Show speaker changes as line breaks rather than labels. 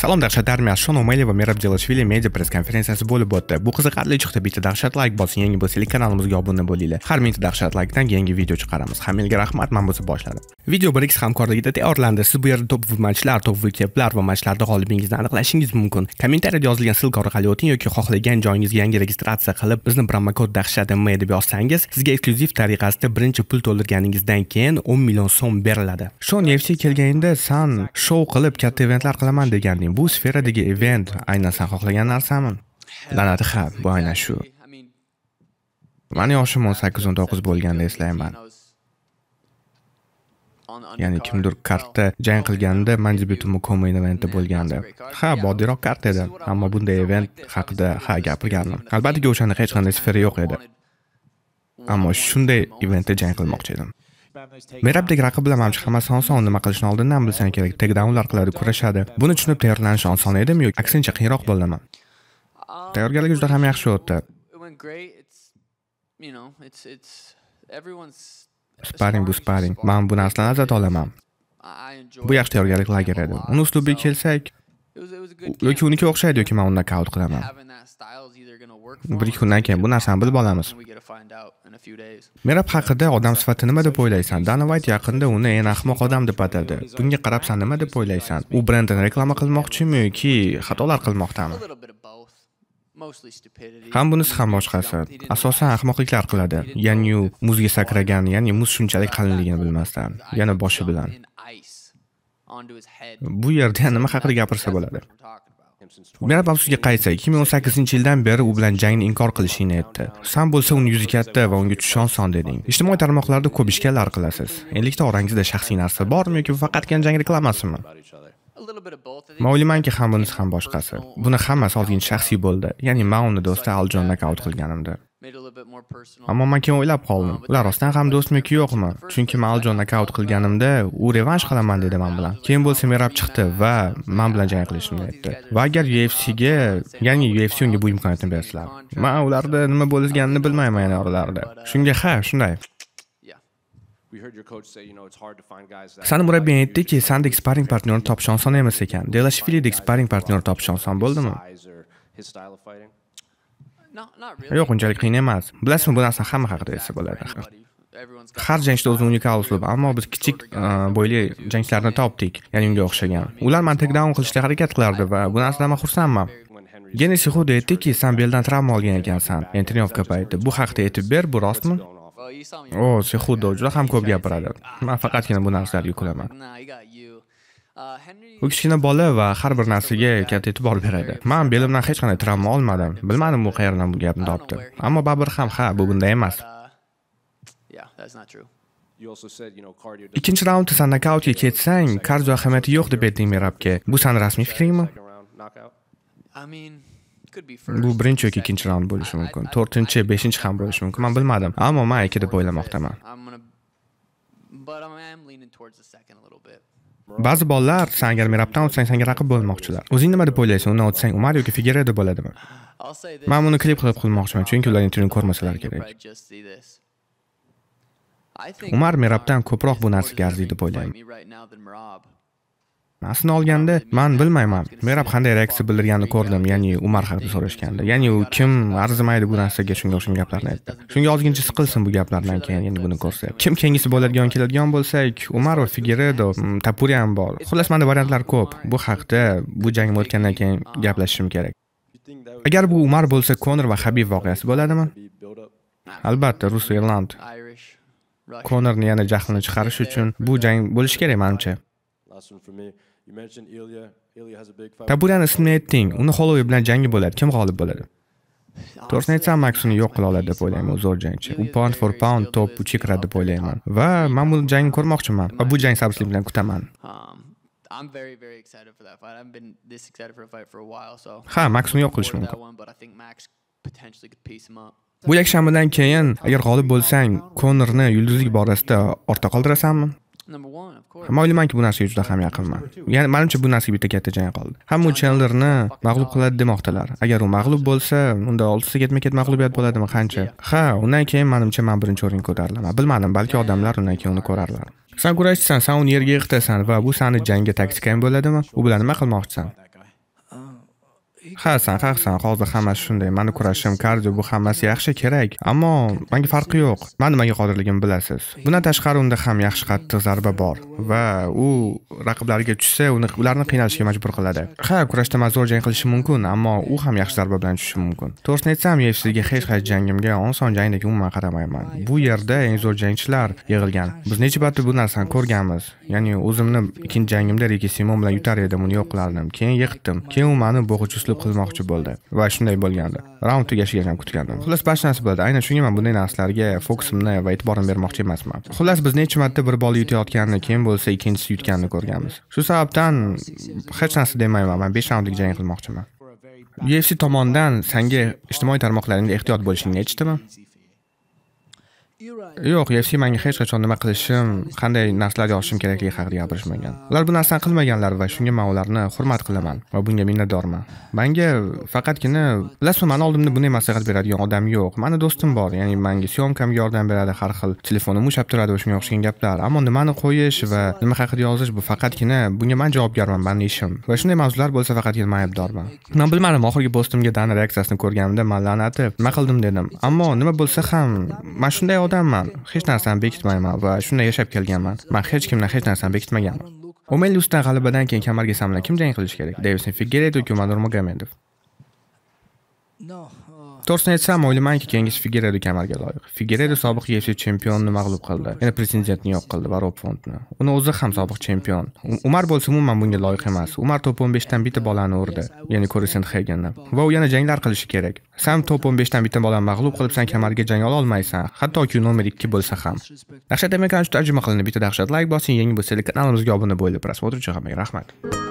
salom dahshat armiyasi shu nomayli va merab jelashvili media press konferensiyasi bo'lib o'tdi bu qiziqarli chiqdi bitta dahshat layk bosing yangi bo'lsangiz kanalimizga obuna bo'linglar har mingta dahshat laykdan yangi video chiqaramiz elga rahmat man bo'lsa boshladim video bir x hamkorligida tayyorlandi siz bu yerda top matchlar top vikeplar va matchlarda g'olibingizni aniqlashingiz mumkin kommentariyada yozilgan ssilka orqali o'ting yoki xohlagan joyingizga yangi registratsiya qilib bizni promokod dahshat m deb yozsangiz sizga eksklyuziv tariqasida birinchi pul to'ldirganingizdan keyin 10 million so'm beriladi shon nefsi kelganda san shou qilib katta eventlar qilaman degan ya'ni bu sferadagi event aynan san xohlagan narsami la'nati ha bu aynan shu mani yoshim o'n sakkiz o'n to'qqiz bo'lganda eslayman ya'ni kimdir kartda jang qilganda man debyutimni kom eventda bo'lgandi ha boddiyroq kart edi ammo bunday event haqida ha gapirgandim albatta o'shanda hech qanday sfera yo'q edi ammo shunday eventda jang qilmoqchi edim merabdek raqiblar mamchi hammasi oson nima qilishni oldindan bilsang kerak tekdaunlar qiladi kurashadi buni tushunib tayyorlanish oson edimi yoki aksincha qiyinroq bo'ldimi um, tayyorgarlik juda ham yaxshi o'tdi sparing bu sparing man bu narsadan lazzat olaman bu yaxshi tayyorgarlik lager edi uni uslubiga kelsak yoki uniki o'xshaydi yoki man undan nokaut qilaman bir kundan keyin bu narsani bilib olamiz merab haqida odam sifatida nima deb o'ylaysan dana vayt yaqinda uni eng ahmoq odam deb atadi bunga qarab san nima deb o'ylaysan u brendini reklama qilmoqchimi yoki xatolar qilmoqdami ham bunisi ham boshqasi asosan ahmoqliklar qiladi ya'ni u muzga sakragan ya'ni muz shunchalik qalinligini bilmasdan yana boshi bilan bu yerda nima haqida gapirsa bo'ladi merab afsuga qaytsa ikki ming o'n sakkizinchi yildan beri u bilan jangni inkor qilishingni aytdi san bo'lsa uni yuzi katta va unga tushon oson deding ijtimoiy tarmoqlarda ko'p ishkallar qilasiz endilikda orangizda shaxsiy narsa bormi yoki faqatgina jang reklamasimi man o'ylaymanki ham bunisi ham boshqasi buni hammasi ozgina shaxsiy bo'ldi ya'ni man uni do'sti aljon nokaut qilganimda ammo man keyin o'ylab qoldim uh, ular rostdan ham do'stmi yoki yo'qmi chunki man aljon nokaut qilganimda u revansh qilaman dedi man bilan keyin bo'lsa merab chiqdi va man bilan jang qilishimni aytdi va agar ufcga ya'ni ufc unga bu imkoniyatni bersalar man ularda nima bo'lganini bilmayman yana oralarida uh, shunga ha shunday sani murabbiy aytdiki sandek sparring partnyorni topish oson emas ekan delashvilidek sparring partnyor topish oson bo'ldimi yo'q unchalik qiyin emas bilasizmi bu narsa hamma haqida esa bo'ladi har jangchida o'zini unikal uslubi ammo biz kichik e, bo'yli jangchilarni topdik ya'ni unga o'xshagan ular mani takdown qilishga harakat qilardi va bu narsadan man xursandman genesi xuddi aytdiki san beldan travma olgan ekansan men trenovka payti bu haqda aytib ber bu rostmi o sexudo juda ham ko'p gapiradi man faqatgina bu narsalarga kulaman u kichkina bola va har bir narsaga katta e'tibor beradi man belimdan hech qanday travma olmadim bilmadim u qayerdan bu gapni topdi ammo baribir ham ha bu bunday emas ikkinchi raundda san nokautga ketsang kardio ahamiyati yo'q deb aytding merabga bu sani rasmiy fikringmi bu birinchi yoki ikkinchi raund bo'lishi mumkin to'rtinchi beshinchi ham bo'lishi mumkin man bilmadim ammo man ikki deb o'ylamoqdaman Ba'zi bolalar agar Mirabdan o'tsang sanga raqib bo'lmoqchilar. O'zing nima deb o'ylaysan, undan otsang Umar yoki Figueredo bo'ladimi? Men buni klip qilib qilmoqchiman chunki ularning turini ko'rmasalar kerak. Umar Mirabdan ko'proq bu narsaga arziydi deb o'ylayman. aslini olganda man bilmayman merab qanday reaksiya bildirganini ko'rdim ya'ni umar haqida so'rashganda ya'ni u kim arzimaydi bu narsaga shunga o'xshagan gaplarni aytdi shunga ozgincha siqilsin bu gaplardan keyin endi buni ko'rsak kim keyingisi bo'ladigan keladigan bo'lsak umar va figeredo mm, tapuri ham bor xullas manda variantlar ko'p bu haqda bu jang o'tgandan keyin gaplashishim kerak agar bu umar bo'lsa konor va habib voqeasi bo'ladimi albatta rus irland konorni yana jahlini chiqarish uchun bu jang bo'lishi kerak manimcha Taburani ismini aytding. Uni Holloway bilan jangi bo'ladi. Kim g'olib bo'ladi? To'g'risini aytsam, Maksuni yo'q qila oladi deb o'ylayman, zo'r jangchi. U pound for pound top uchi kiradi deb o'ylayman. Va men bu jangni ko'rmoqchiman va bu jang sabrsizlik bilan kutaman. Um, I'm very very excited for that fight. I've been this excited for a fight for a while, so Ha, Maksni yo'q qilish mumkin. Bu yakshanbadan keyin agar g'olib bo'lsang, Konorni yulduzlik borasida ortda qoldirasanmi? moyilmanki bu narsaga juda ham yaqinman ya'ni manimcha bu narsaga bitta katta jang qoldi hamma chendlerni mag'lub qiladi demoqdalar agar u mag'lub bo'lsa unda oltita ketma ket mag'lubiyat bo'ladimi qancha ha undan keyin manimcha man birinchi o'ringa ko'tarilaman bilmadim balki odamlar undan keyin uni ko'rarlar san kurashchisan san uni yerga yiqitasan va bu sani jangga taktikang bo'ladimi u bilan nima qilmoqchisan hasan haqsan hozir hammasi shunday mani kurashim kardio bu hammasi yaxshi kerak ammo manga farqi yo'q man nimaga qodirligimni bilasiz bundan tashqari unda ham yaxshi qattiq zarba bor va u raqiblariga tushsa uni ularni qiynalishga majbur qiladi ha kurashda man zo'r jang qilishim mumkin ammo u ham yaxshi zarba bilan tushishi mumkin to'g'risini aytsam ufcga hech qaysi jangimga oson jangdek umuman qaramayman bu yerda eng zo'r jangchilar yig'ilgan biz necha marta bu narsani ko'rganmiz ya'ni o'zimni ikkinchi jangimda regi simon bilan yutar edim uni yo'q qilardim keyin yiqitdim keyin u mani bo'g'ichi uslub qilmoqchi bo'ldi va shunday bo'lgandi raund tugashiga ham kutgandim xullas barcha narsa bo'ldi aynan shunga man bunday narsalarga fokusimni va e'tiborimni bermoqchi emasman xullas biz necha marta bir bola yutayotganini keyin bo'lsa ikkinchisi yutganini ko'rganmiz shu sababdan hech narsa demayman man besh raundlik jang qilmoqchiman ufc tomonidan senga ijtimoiy tarmoqlaringda ehtiyot bo'lishingni aytishdimi yo'q UFC menga hech qachon nima qilishim qanday narsalar yozishim kerakligi haqida gapirishmagan ular bu narsani qilmaganlar va shunga man ularni hurmat qilaman va bunga minnatdorman manga faqatgina bilasizmi mani oldimda bunday maslahat beradigan odam yo'q mani do'stim bor ya'ni manga syomkamga yordam beradi har xil telefonim ushlab turadi va shunga o'xshagan gaplar ammo nimani qo'yish va nima haqida yozish bu faqatgina bunga man javobgarman mani ishim va shunday mavzular bo'lsa faqatgina man aybdorman man bilmadim oxirgi postimga dani reaksiyasini ko'rganimda man la'nati nima qildim dedim ammo nima bo'lsa ham man shunday odamman hech narsani bekitmayman va shunday yashab kelganman man hech kimdan hech narsani bekitmaganman omelusdan g'alabadan keyin kamarga samlan kim jang qilishi kerak deyvison figueredu yoki madur magomedov To'g'risini aytsam, o'ylaymanki, kengash Figueredoga kamarga loyiq. Figueredo sobiq UFC chempionini mag'lub qildi, yana prezidentni yo'q qildi va Rob Fontni. Uni o'zi ham sobiq chempion. Umar bo'lsa umuman bunga loyiq emas. Umar top 15 dan bitta bolani urdi, ya'ni korisen hegenni Va u yana janglar qilishi kerak. Sam top 15 dan bitta bolani mag'lub qilib, san kamarga jang ola olmaysan, hattoki nomer 2 bo'lsa ham. Dahshat Amerikan tarjima qilindi, bitta dahshat like bosing, yangi bo'lsa kanalimizga obuna bo'lib, просмотр uchun hammaga rahmat.